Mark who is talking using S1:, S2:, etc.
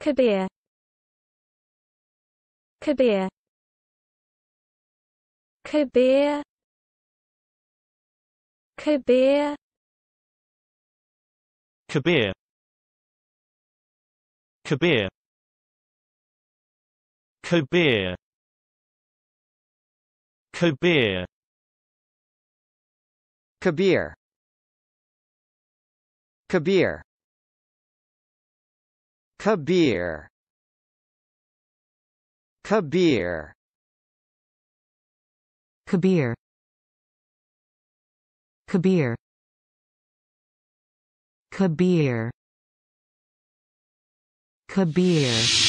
S1: Kabir Kabir Kabir Kabir Kabir Kabir Kabir Kabir Kabir Kabir Kabir Kabir Kabir Kabir Kabir Kabir